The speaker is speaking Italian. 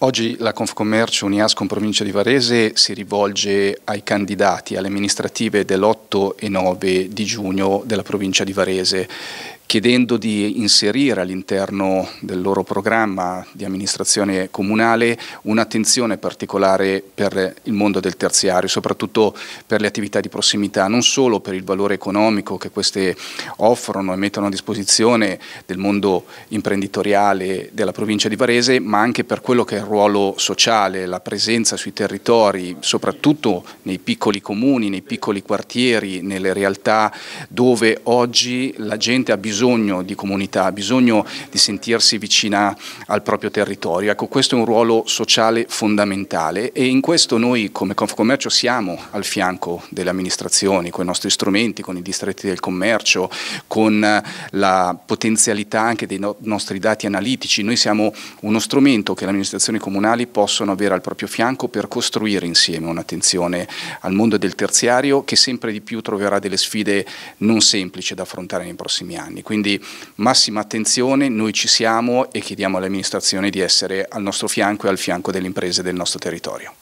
Oggi la Confcommercio Uniascom provincia di Varese si rivolge ai candidati alle amministrative dell'8 e 9 di giugno della provincia di Varese chiedendo di inserire all'interno del loro programma di amministrazione comunale un'attenzione particolare per il mondo del terziario, soprattutto per le attività di prossimità, non solo per il valore economico che queste offrono e mettono a disposizione del mondo imprenditoriale della provincia di Varese, ma anche per quello che è il ruolo sociale, la presenza sui territori, soprattutto nei piccoli comuni, nei piccoli quartieri, nelle realtà dove oggi la gente ha bisogno bisogno di comunità, ha bisogno di sentirsi vicina al proprio territorio. Ecco, questo è un ruolo sociale fondamentale e in questo noi come Confcommercio siamo al fianco delle amministrazioni, con i nostri strumenti, con i distretti del commercio, con la potenzialità anche dei no nostri dati analitici. Noi siamo uno strumento che le amministrazioni comunali possono avere al proprio fianco per costruire insieme un'attenzione al mondo del terziario che sempre di più troverà delle sfide non semplici da affrontare nei prossimi anni quindi massima attenzione, noi ci siamo e chiediamo all'amministrazione di essere al nostro fianco e al fianco delle imprese del nostro territorio.